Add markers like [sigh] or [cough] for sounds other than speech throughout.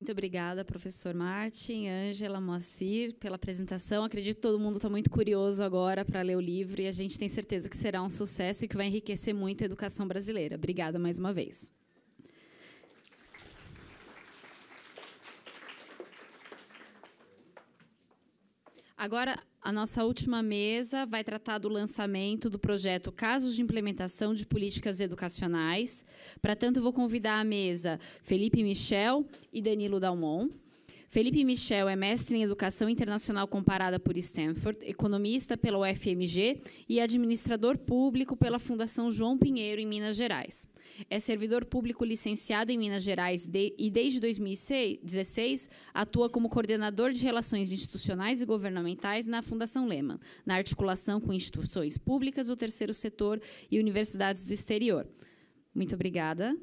Muito obrigada, professor Martin, Ângela, Moacir, pela apresentação. Acredito que todo mundo está muito curioso agora para ler o livro e a gente tem certeza que será um sucesso e que vai enriquecer muito a educação brasileira. Obrigada mais uma vez. Agora, a nossa última mesa vai tratar do lançamento do projeto Casos de Implementação de Políticas Educacionais. Para tanto, vou convidar à mesa Felipe Michel e Danilo Dalmon. Felipe Michel é mestre em Educação Internacional Comparada por Stanford, economista pela UFMG e administrador público pela Fundação João Pinheiro, em Minas Gerais. É servidor público licenciado em Minas Gerais de, e, desde 2016, atua como coordenador de relações institucionais e governamentais na Fundação Lehman, na articulação com instituições públicas, o terceiro setor e universidades do exterior. Muito obrigada.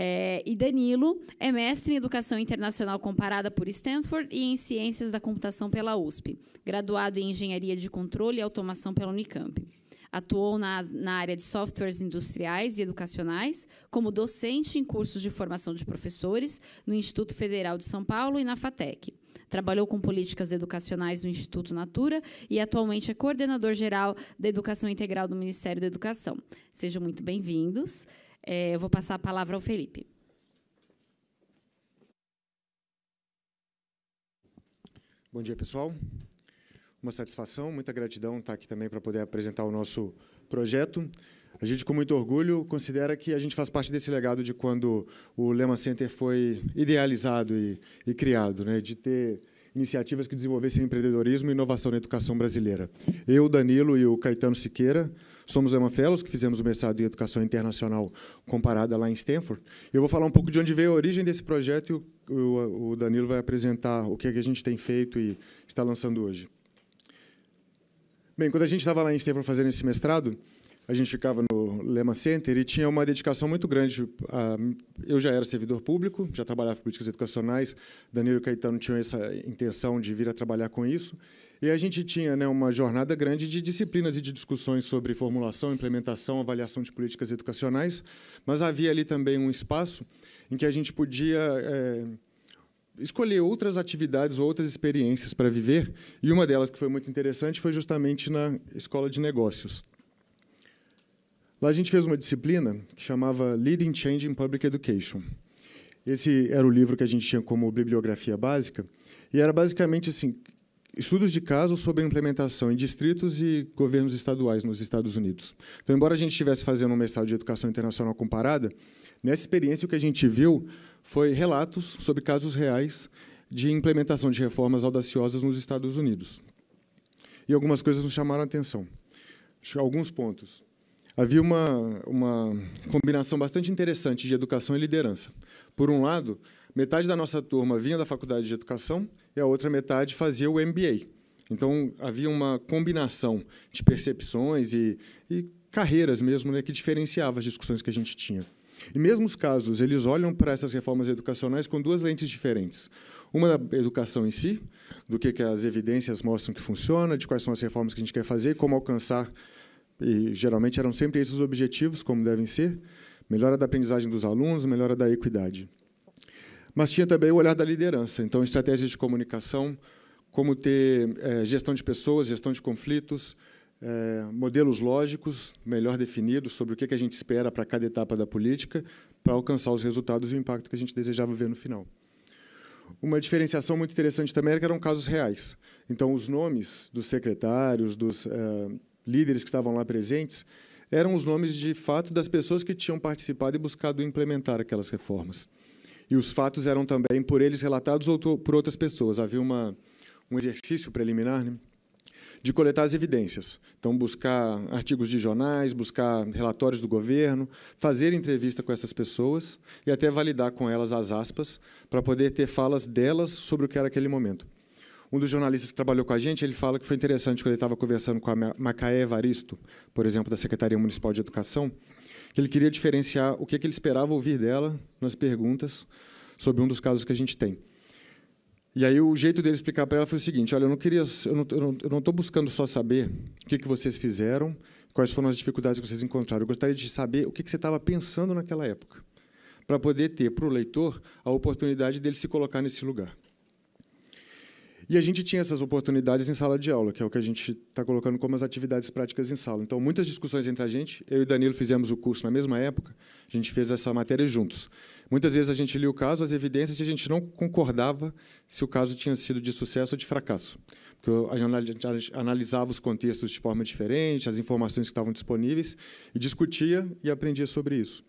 É, e Danilo é mestre em Educação Internacional Comparada por Stanford e em Ciências da Computação pela USP, graduado em Engenharia de Controle e Automação pela Unicamp. Atuou na, na área de softwares industriais e educacionais, como docente em cursos de formação de professores no Instituto Federal de São Paulo e na FATEC. Trabalhou com políticas educacionais no Instituto Natura e atualmente é coordenador geral da Educação Integral do Ministério da Educação. Sejam muito bem-vindos. É, eu vou passar a palavra ao Felipe. Bom dia, pessoal. Uma satisfação, muita gratidão estar aqui também para poder apresentar o nosso projeto. A gente, com muito orgulho, considera que a gente faz parte desse legado de quando o Lema Center foi idealizado e, e criado, né? de ter iniciativas que desenvolvessem empreendedorismo e inovação na educação brasileira. Eu, Danilo e o Caetano Siqueira, Somos Emma fellows que fizemos o mestrado em Educação Internacional comparada lá em Stanford. Eu vou falar um pouco de onde veio a origem desse projeto e o, o Danilo vai apresentar o que, é que a gente tem feito e está lançando hoje. Bem, quando a gente estava lá em Stanford fazendo esse mestrado, a gente ficava no Lema Center e tinha uma dedicação muito grande. eu já era servidor público, já trabalhava com políticas educacionais, Danilo e Caetano tinham essa intenção de vir a trabalhar com isso, e a gente tinha né, uma jornada grande de disciplinas e de discussões sobre formulação, implementação, avaliação de políticas educacionais, mas havia ali também um espaço em que a gente podia... É, escolher outras atividades, outras experiências para viver, e uma delas que foi muito interessante foi justamente na escola de negócios. Lá a gente fez uma disciplina que chamava Leading Change in Public Education. Esse era o livro que a gente tinha como bibliografia básica, e era basicamente assim, estudos de caso sobre a implementação em distritos e governos estaduais nos Estados Unidos. Então, embora a gente estivesse fazendo um mestrado de educação internacional comparada, nessa experiência o que a gente viu foi relatos sobre casos reais de implementação de reformas audaciosas nos Estados Unidos. E algumas coisas nos chamaram a atenção. Alguns pontos havia uma, uma combinação bastante interessante de educação e liderança. Por um lado, metade da nossa turma vinha da faculdade de educação e a outra metade fazia o MBA. Então, havia uma combinação de percepções e, e carreiras mesmo né, que diferenciava as discussões que a gente tinha. E mesmo os casos, eles olham para essas reformas educacionais com duas lentes diferentes. Uma da educação em si, do que, que as evidências mostram que funciona, de quais são as reformas que a gente quer fazer, e como alcançar e geralmente eram sempre esses os objetivos, como devem ser, melhora da aprendizagem dos alunos, melhora da equidade. Mas tinha também o olhar da liderança, então estratégias de comunicação, como ter é, gestão de pessoas, gestão de conflitos, é, modelos lógicos melhor definidos sobre o que a gente espera para cada etapa da política para alcançar os resultados e o impacto que a gente desejava ver no final. Uma diferenciação muito interessante também era é que eram casos reais. Então, os nomes dos secretários, dos, é, líderes que estavam lá presentes, eram os nomes de fato das pessoas que tinham participado e buscado implementar aquelas reformas. E os fatos eram também por eles relatados ou por outras pessoas. Havia uma, um exercício preliminar né, de coletar as evidências. Então, buscar artigos de jornais, buscar relatórios do governo, fazer entrevista com essas pessoas e até validar com elas as aspas, para poder ter falas delas sobre o que era aquele momento. Um dos jornalistas que trabalhou com a gente, ele fala que foi interessante quando ele estava conversando com a Macaé Evaristo, por exemplo, da Secretaria Municipal de Educação, que ele queria diferenciar o que, ele esperava ouvir dela nas perguntas sobre um dos casos que a gente tem. E aí o jeito dele explicar para ela foi o seguinte: olha, eu não queria, eu não estou buscando só saber o que, que vocês fizeram, quais foram as dificuldades que vocês encontraram. Eu gostaria de saber o que, que você estava pensando naquela época, para poder ter para o leitor a oportunidade dele se colocar nesse lugar. E a gente tinha essas oportunidades em sala de aula, que é o que a gente está colocando como as atividades práticas em sala. Então, muitas discussões entre a gente, eu e Danilo fizemos o curso na mesma época, a gente fez essa matéria juntos. Muitas vezes a gente lia o caso, as evidências, e a gente não concordava se o caso tinha sido de sucesso ou de fracasso. Porque a gente analisava os contextos de forma diferente, as informações que estavam disponíveis, e discutia e aprendia sobre isso.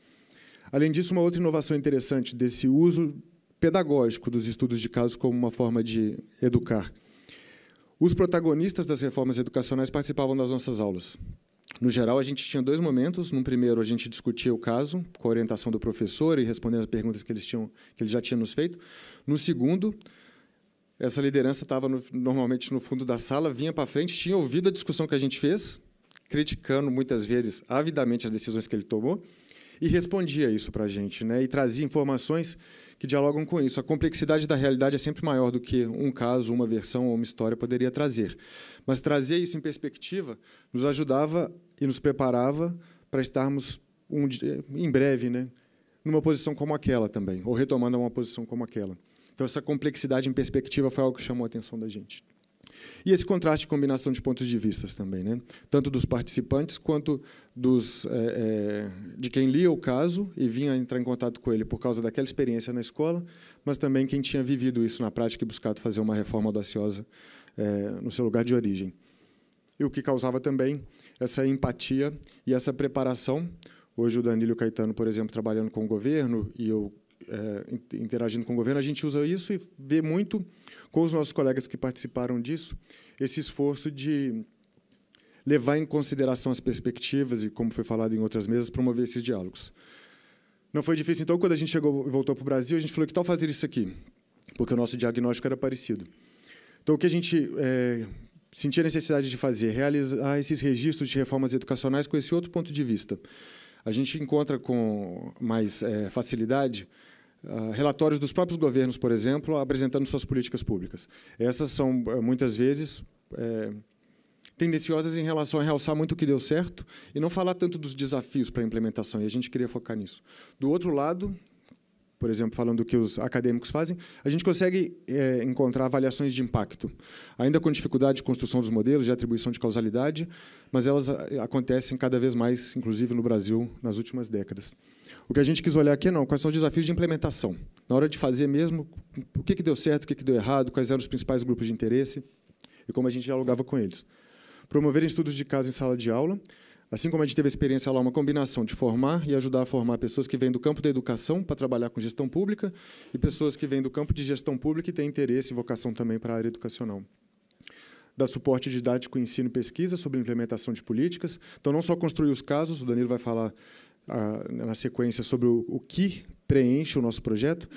Além disso, uma outra inovação interessante desse uso pedagógico dos estudos de casos como uma forma de educar. Os protagonistas das reformas educacionais participavam das nossas aulas. No geral, a gente tinha dois momentos. Num primeiro, a gente discutia o caso com a orientação do professor e respondendo as perguntas que, eles tinham, que ele já tinha nos feito. No segundo, essa liderança estava no, normalmente no fundo da sala, vinha para frente, tinha ouvido a discussão que a gente fez, criticando muitas vezes avidamente as decisões que ele tomou, e respondia isso para a gente, né? E trazia informações que dialogam com isso. A complexidade da realidade é sempre maior do que um caso, uma versão ou uma história poderia trazer. Mas trazer isso em perspectiva nos ajudava e nos preparava para estarmos um dia, em breve, né? Numa posição como aquela também, ou retomando uma posição como aquela. Então, essa complexidade em perspectiva foi algo que chamou a atenção da gente. E esse contraste e combinação de pontos de vistas também, né? tanto dos participantes quanto dos, é, é, de quem lia o caso e vinha entrar em contato com ele por causa daquela experiência na escola, mas também quem tinha vivido isso na prática e buscado fazer uma reforma audaciosa é, no seu lugar de origem. E o que causava também essa empatia e essa preparação. Hoje o Danilo Caetano, por exemplo, trabalhando com o governo e eu eh, interagindo com o governo, a gente usa isso e vê muito com os nossos colegas que participaram disso esse esforço de levar em consideração as perspectivas e, como foi falado em outras mesas, promover esses diálogos. Não foi difícil, então, quando a gente chegou e voltou para o Brasil, a gente falou que tal fazer isso aqui, porque o nosso diagnóstico era parecido. Então, o que a gente é, sentia necessidade de fazer? Realizar esses registros de reformas educacionais com esse outro ponto de vista. A gente encontra com mais é, facilidade ah, relatórios dos próprios governos, por exemplo, apresentando suas políticas públicas. Essas são, eh, muitas vezes, é, tendenciosas em relação a realçar muito o que deu certo e não falar tanto dos desafios para a implementação, e a gente queria focar nisso. Do outro lado, por exemplo, falando do que os acadêmicos fazem, a gente consegue é, encontrar avaliações de impacto. Ainda com dificuldade de construção dos modelos, de atribuição de causalidade, mas elas eh, acontecem cada vez mais, inclusive no Brasil, nas últimas décadas. O que a gente quis olhar aqui não, quais são os desafios de implementação. Na hora de fazer mesmo, o que, que deu certo, o que, que deu errado, quais eram os principais grupos de interesse e como a gente dialogava com eles. Promover estudos de caso em sala de aula, Assim como a gente teve a experiência lá, uma combinação de formar e ajudar a formar pessoas que vêm do campo da educação para trabalhar com gestão pública e pessoas que vêm do campo de gestão pública e têm interesse e vocação também para a área educacional dá suporte didático, ensino e pesquisa sobre implementação de políticas. Então, não só construir os casos, o Danilo vai falar ah, na sequência sobre o, o, que preenche o nosso projeto,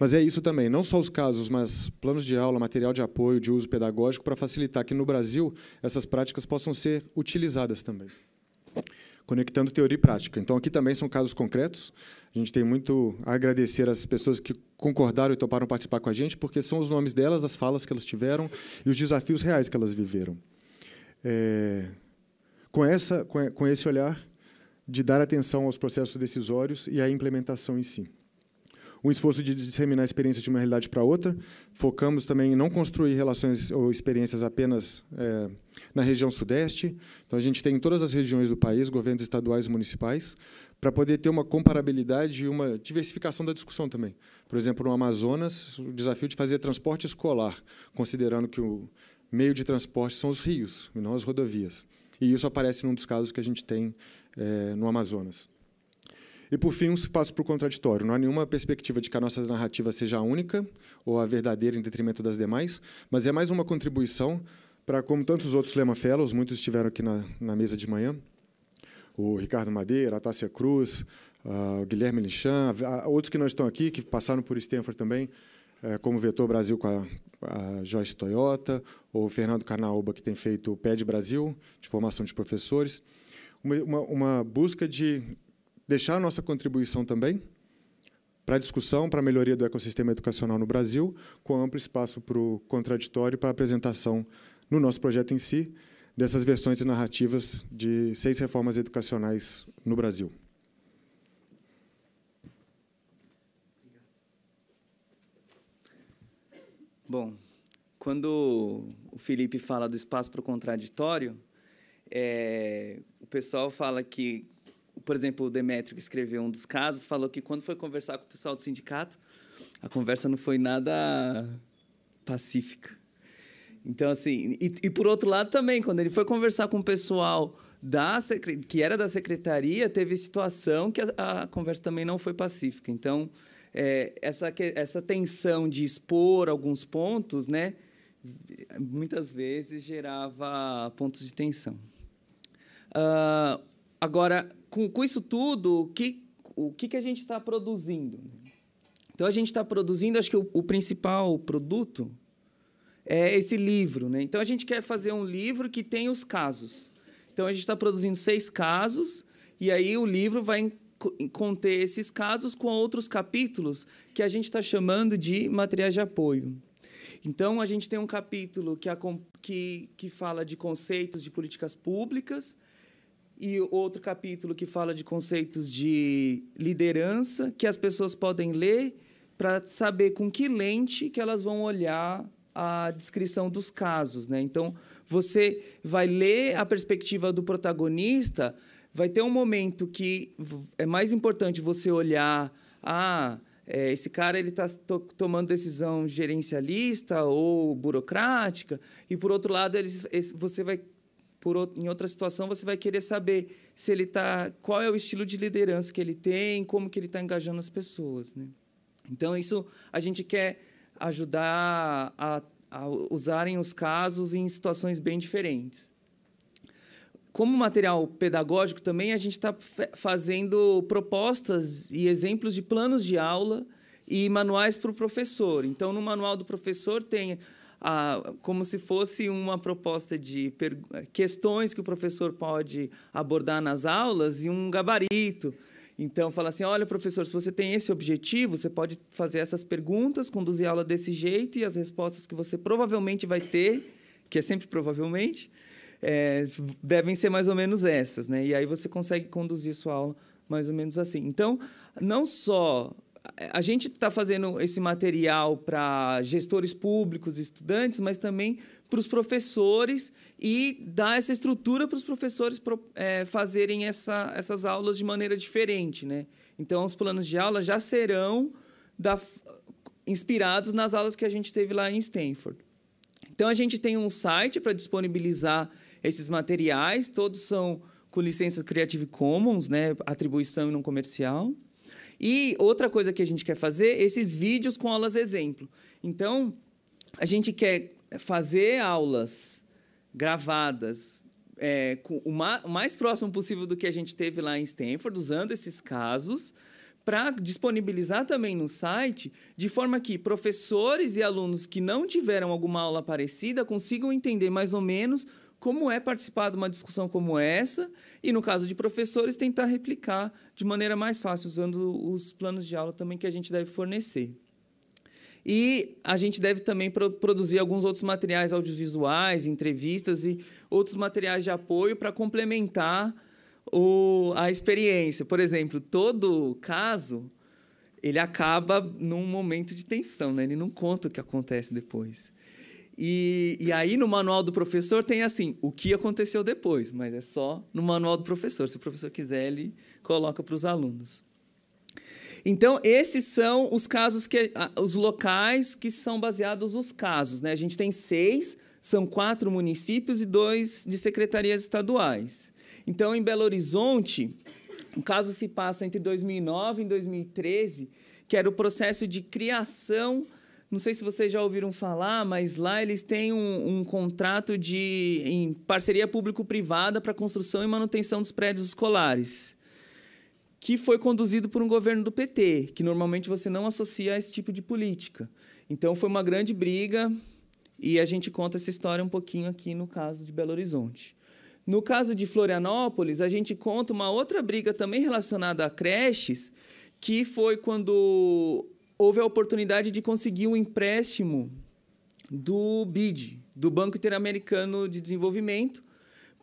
mas é isso também, não só os casos, mas planos de aula, material de apoio, de uso pedagógico, para facilitar que, no Brasil, essas práticas possam ser utilizadas também conectando teoria e prática. Então, aqui também são casos concretos. A gente tem muito a agradecer às pessoas que concordaram e toparam participar com a gente, porque são os nomes delas, as falas que elas tiveram e os desafios reais que elas viveram. É, com, essa, com esse olhar de dar atenção aos processos decisórios e à implementação em si um esforço de disseminar a experiência de uma realidade para outra. Focamos também em não construir relações ou experiências apenas é, na região sudeste. Então, a gente tem em todas as regiões do país, governos estaduais e municipais, para poder ter uma comparabilidade e uma diversificação da discussão também. Por exemplo, no Amazonas, o desafio de fazer transporte escolar, considerando que o meio de transporte são os rios, e não as rodovias. E isso aparece num dos casos que a gente tem é, no Amazonas. E, por fim, um passo para o contraditório. Não há nenhuma perspectiva de que a nossa narrativa seja a única ou a verdadeira em detrimento das demais, mas é mais uma contribuição para, como tantos outros Lema Fellows, muitos estiveram aqui na, na mesa de manhã, o Ricardo Madeira, a Tássia Cruz, o Guilherme Linchan, outros que não estão aqui, que passaram por Stanford também, é, como Vetor Brasil com a, a Joyce Toyota, ou o Fernando Carnaúba, que tem feito o PED Brasil, de formação de professores. Uma, uma, uma busca de deixar a nossa contribuição também para a discussão, para a melhoria do ecossistema educacional no Brasil, com amplo espaço para o contraditório, para a apresentação no nosso projeto em si, dessas versões e narrativas de seis reformas educacionais no Brasil. Bom, quando o Felipe fala do espaço para o contraditório, é, o pessoal fala que por exemplo, o Demétrio que escreveu um dos casos, falou que quando foi conversar com o pessoal do sindicato, a conversa não foi nada pacífica. Então, assim, e, e por outro lado também, quando ele foi conversar com o pessoal da que era da secretaria, teve situação que a, a conversa também não foi pacífica. Então, é, essa, essa tensão de expor alguns pontos, né, muitas vezes gerava pontos de tensão. Uh, agora, com, com isso tudo, o que, o que, que a gente está produzindo? Né? Então, a gente está produzindo, acho que o, o, principal produto é esse livro. Né? Então, a gente quer fazer um livro que tenha os casos. Então, a gente está produzindo seis casos, e aí o livro vai conter esses casos com outros capítulos que a gente está chamando de materiais de apoio. Então, a gente tem um capítulo que, que, que fala de conceitos de políticas públicas, e outro capítulo que fala de conceitos de liderança que as pessoas podem ler para saber com que lente que elas vão olhar a descrição dos casos, né? Então você vai ler a perspectiva do protagonista, vai ter um momento que é mais importante você olhar, ah, é, esse cara ele está tomando decisão gerencialista ou burocrática e por outro lado ele, você vai por, em outra situação, você vai querer saber se ele tá, qual é o estilo de liderança que ele tem, como que ele está engajando as pessoas. Né? Então, isso a gente quer ajudar a, a usarem os casos em situações bem diferentes como material pedagógico também a gente está fazendo propostas e exemplos de planos de aula e manuais para o professor. Então, no manual do professor tem ah, como se fosse uma proposta de questões que o professor pode abordar nas aulas e um gabarito. Então, fala assim: olha, professor, se você tem esse objetivo, você pode fazer essas perguntas, conduzir a aula desse jeito e as respostas que você provavelmente vai ter, que é sempre provavelmente, é, devem ser mais ou menos essas. Né? E aí você consegue conduzir sua aula mais ou menos assim. Então, não só a gente está fazendo esse material para gestores públicos, estudantes, mas também para os professores e dar essa estrutura para os professores é, fazerem essa, essas aulas de maneira diferente. Né? Então, os planos de aula já serão da, inspirados nas aulas que a gente teve lá em Stanford. Então, a gente tem um site para disponibilizar esses materiais, todos são com licença Creative Commons, né? atribuição e não comercial. E outra coisa que a gente quer fazer, esses vídeos com aulas exemplo. Então, a gente quer fazer aulas gravadas é, o, mais próximo possível do que a gente teve lá em Stanford, usando esses casos, para disponibilizar também no site, de forma que professores e alunos que não tiveram alguma aula parecida consigam entender mais ou menos como é participar de uma discussão como essa e, no caso de professores, tentar replicar de maneira mais fácil, usando os planos de aula também que a gente deve fornecer. E a gente deve também pro produzir alguns outros materiais audiovisuais, entrevistas e outros materiais de apoio para complementar o, a experiência. Por exemplo, todo caso ele acaba num momento de tensão, né? ele não conta o que acontece depois. E, e aí no manual do professor tem assim, o que aconteceu depois, mas é só no manual do professor. Se o professor quiser, ele coloca para os alunos. Então, esses são os casos que. os locais que são baseados os casos. Né? A gente tem seis, são quatro municípios e dois de secretarias estaduais. Então, em Belo Horizonte, o caso se passa entre 2009 e 2013, que era o processo de criação não sei se vocês já ouviram falar, mas lá eles têm um, um contrato de em parceria público-privada para construção e manutenção dos prédios escolares, que foi conduzido por um governo do PT, que normalmente você não associa a esse tipo de política. Então foi uma grande briga e a gente conta essa história um pouquinho aqui no caso de Belo Horizonte. No caso de Florianópolis, a gente conta uma outra briga também relacionada a creches, que foi quando houve a oportunidade de conseguir um empréstimo do BID, do Banco Interamericano de Desenvolvimento,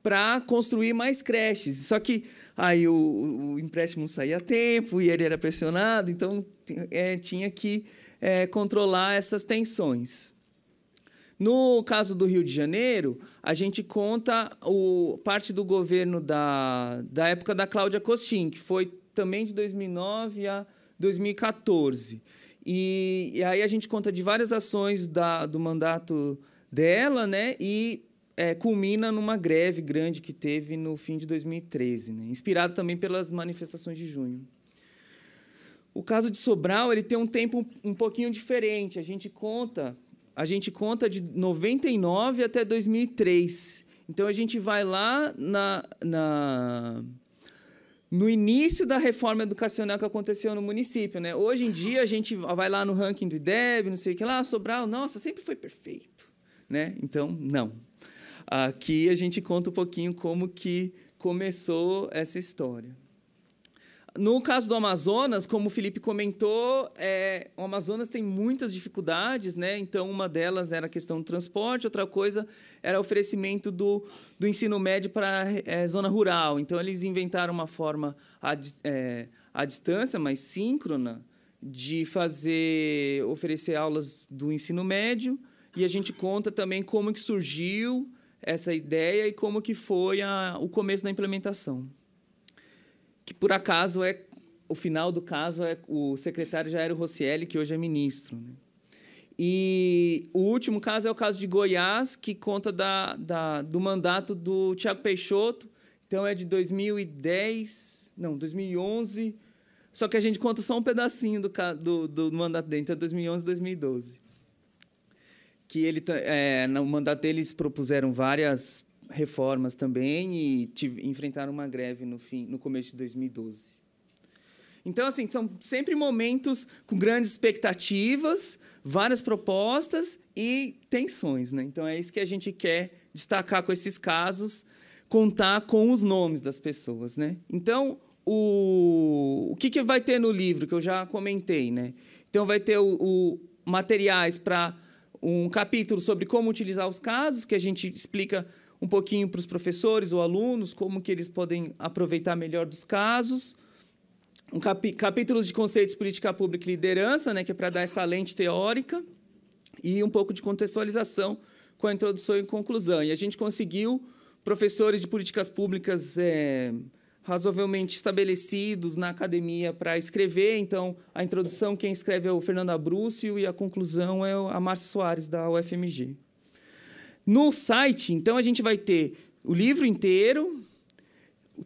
para construir mais creches. Só que aí o, o, empréstimo saía a tempo e ele era pressionado, então é, tinha que é, controlar essas tensões. No caso do Rio de Janeiro, a gente conta o, parte do governo da, da época da Cláudia Costin, que foi também de 2009 a 2014. E, e, aí a gente conta de várias ações da, do mandato dela, né? E é, culmina numa greve grande que teve no fim de 2013, né? inspirado também pelas manifestações de junho. O caso de Sobral ele tem um tempo um pouquinho diferente. A gente conta, a gente conta de 99 até 2003. Então a gente vai lá na, na no início da reforma educacional que aconteceu no município, né? Hoje em dia a gente vai lá no ranking do IDEB, não sei o que lá, Sobral, nossa, sempre foi perfeito, né? Então, não. Aqui a gente conta um pouquinho como que começou essa história. No caso do Amazonas, como o Felipe comentou, é, o Amazonas tem muitas dificuldades, né? Então, uma delas era a questão do transporte, outra coisa era o oferecimento do, do ensino médio para é, zona rural. Então, eles inventaram uma forma à, é, à distância, mas síncrona, de fazer oferecer aulas do ensino médio. E a gente conta também como que surgiu essa ideia e como que foi a, o começo da implementação que por acaso é o final do caso é o secretário Jairo Rossielli, que hoje é ministro. Né? E o último caso é o caso de Goiás, que conta da, da, do mandato do Tiago Peixoto. Então é de 2010, não, 2011. Só que a gente conta só um pedacinho do, do, do mandato dele, então é 2011 2012. Que ele, é, no mandato deles propuseram várias reformas também e tive, enfrentaram uma greve no, fim, no começo de 2012. Então, assim, são sempre momentos com grandes expectativas, várias propostas e tensões. Né? Então, é isso que a gente quer destacar com esses casos, contar com os nomes das pessoas. Né? Então, o, o que, que vai ter no livro, que eu já comentei. Né? Então, vai ter o, o materiais para um capítulo sobre como utilizar os casos, que a gente explica um pouquinho para os professores ou alunos, como que eles podem aproveitar melhor dos casos. Um capítulos de conceitos política pública e liderança, né, que é para dar essa lente teórica, e um pouco de contextualização com a introdução e conclusão. E a gente conseguiu professores de políticas públicas é, razoavelmente estabelecidos na academia para escrever. Então, a introdução, quem escreve é o Fernando Abrúcio e a conclusão é a Márcia Soares, da UFMG. No site, então, a gente vai ter o livro inteiro,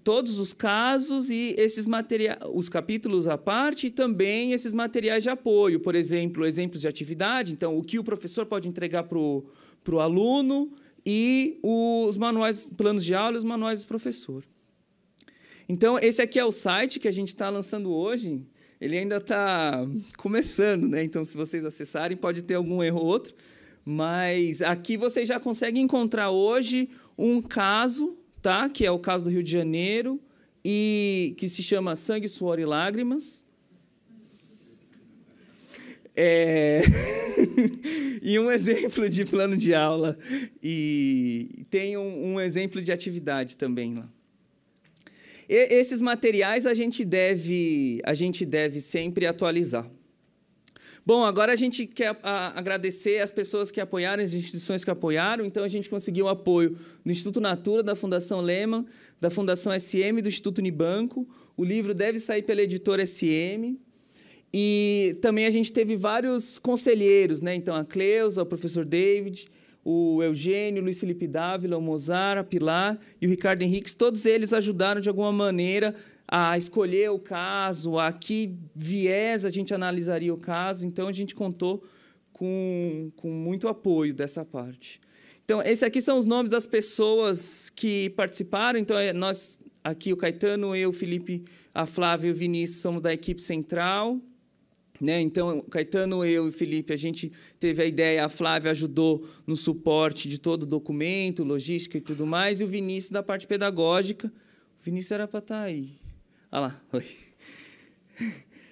todos os casos e esses materiais, os capítulos à parte e também esses materiais de apoio, por exemplo, exemplos de atividade, então o que o professor pode entregar para o aluno e os manuais, planos de aula e os manuais do professor. Então, esse aqui é o site que a gente está lançando hoje. Ele ainda está começando, né? Então, se vocês acessarem, pode ter algum erro ou outro. Mas aqui vocês já conseguem encontrar hoje um caso, tá? Que é o caso do Rio de Janeiro e que se chama Sangue, Suor e Lágrimas. É... [laughs] e um exemplo de plano de aula e tem um, um exemplo de atividade também lá. E esses materiais a gente deve a gente deve sempre atualizar. Bom, agora a gente quer agradecer as pessoas que apoiaram, as instituições que apoiaram. Então, a gente conseguiu o apoio do Instituto Natura, da Fundação Lema, da Fundação SM, do Instituto Unibanco. O livro deve sair pela editora SM. E também a gente teve vários conselheiros, né? Então, a Cleusa, o professor David, o Eugênio, o Luiz Felipe Dávila, o Mozart, a Pilar e o Ricardo Henriques, todos eles ajudaram de alguma maneira a escolher o caso, a que viés a gente analisaria o caso. Então, a gente contou com, com muito apoio dessa parte. Então, esses aqui são os nomes das pessoas que participaram. Então, é, nós, aqui o Caetano, eu, o Felipe, a Flávia e o Vinícius somos da equipe central. Né? Então, Caetano, eu e Felipe, a gente teve a ideia, a Flávia ajudou no suporte de todo o documento, logística e tudo mais, e o Vinícius da parte pedagógica. O Vinícius era para estar tá aí. Olha lá, [laughs] oi.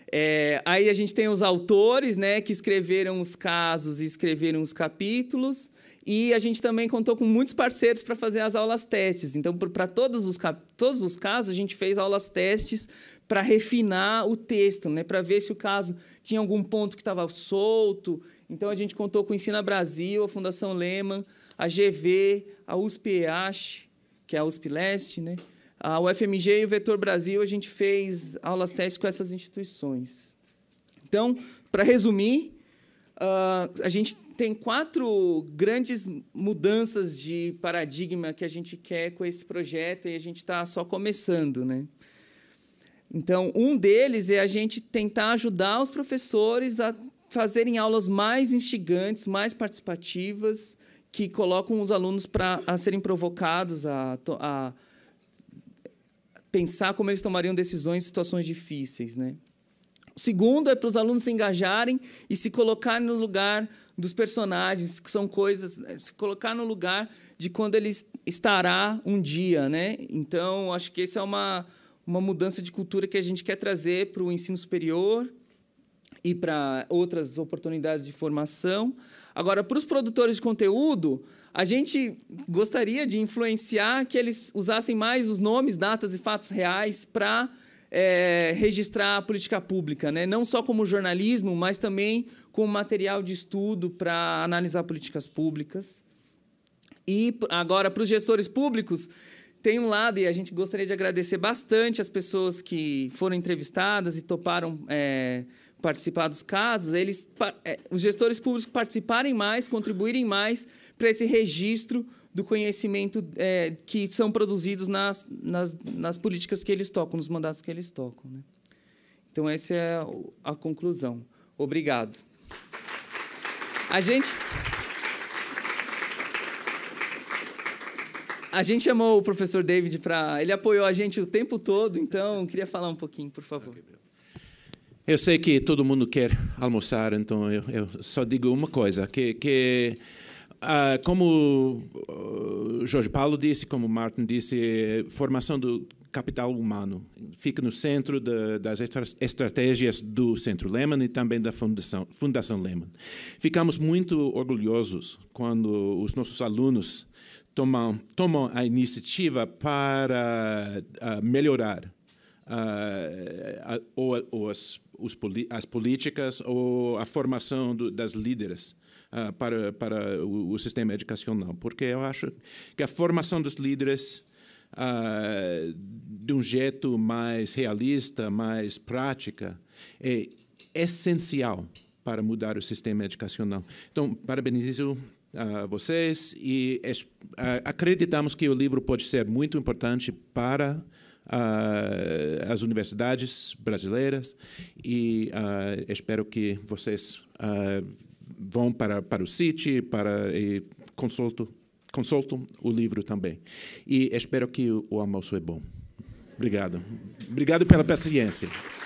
É, aí a gente tem os autores, né, que escreveram os casos e escreveram os capítulos. E a gente também contou com muitos parceiros para fazer as aulas testes. Então, para todos os, todos os casos, a gente fez aulas testes para refinar o texto, né? para ver se o caso tinha algum ponto que estava solto. Então, a gente contou com o Ensina Brasil, a Fundação Lehman, a GV, a USP-EACH, que é a USP Leste, né? a UFMG e o Vetor Brasil. A gente fez aulas testes com essas instituições. Então, para resumir, uh, a gente tem quatro grandes mudanças de paradigma que a gente quer com esse projeto e a gente está só começando, né? Então, um deles é a gente tentar ajudar os professores a fazerem aulas mais instigantes, mais participativas, que colocam os alunos para serem provocados a, a pensar como eles tomariam decisões em situações difíceis, né? O segundo é para os alunos se engajarem e se colocarem no lugar dos personagens, que são coisas, né, se colocar no lugar de quando ele estará um dia, né? Então, acho que isso é uma, uma mudança de cultura que a gente quer trazer para o ensino superior e para outras oportunidades de formação. Agora, para os produtores de conteúdo, a gente gostaria de influenciar que eles usassem mais os nomes, datas e fatos reais para é, registrar a política pública, né? não só como jornalismo, mas também como material de estudo para analisar políticas públicas. E agora, para os gestores públicos, tem um lado, e a gente gostaria de agradecer bastante as pessoas que foram entrevistadas e toparam é, participar dos casos, eles, é, os gestores públicos participarem mais, contribuírem mais para esse registro do conhecimento é, que são produzidos nas, nas, nas, políticas que eles tocam, nos mandatos que eles tocam. Né? Então, essa é a conclusão. Obrigado. A gente. A gente chamou o professor David para. Ele apoiou a gente o tempo todo, então queria falar um pouquinho, por favor. Eu sei que todo mundo quer almoçar, então eu, eu só digo uma coisa: que, que ah, como ah, Jorge Paulo disse, como Martin disse, formação do capital humano fica no centro de, das estratégias do Centro Lehman e também da Fundação, Fundação Lehman. Ficamos muito orgulhosos quando os nossos alunos tomam, tomam a iniciativa para uh, melhorar uh, ah, ou, ou as os, as políticas ou a formação do, das líderes uh, para, para o, o, sistema educacional, porque eu acho que a formação dos líderes uh, de um jeito mais realista, mais prática, é essencial para mudar o sistema educacional. Então, parabenizo a ah, vocês e acreditamos que o livro pode ser muito importante para uh, as universidades brasileiras e uh, espero que vocês uh, vão para, para o site para, e consulto, consultam o livro também. E espero que o, o almoço é bom. Obrigado. Obrigado pela paciência.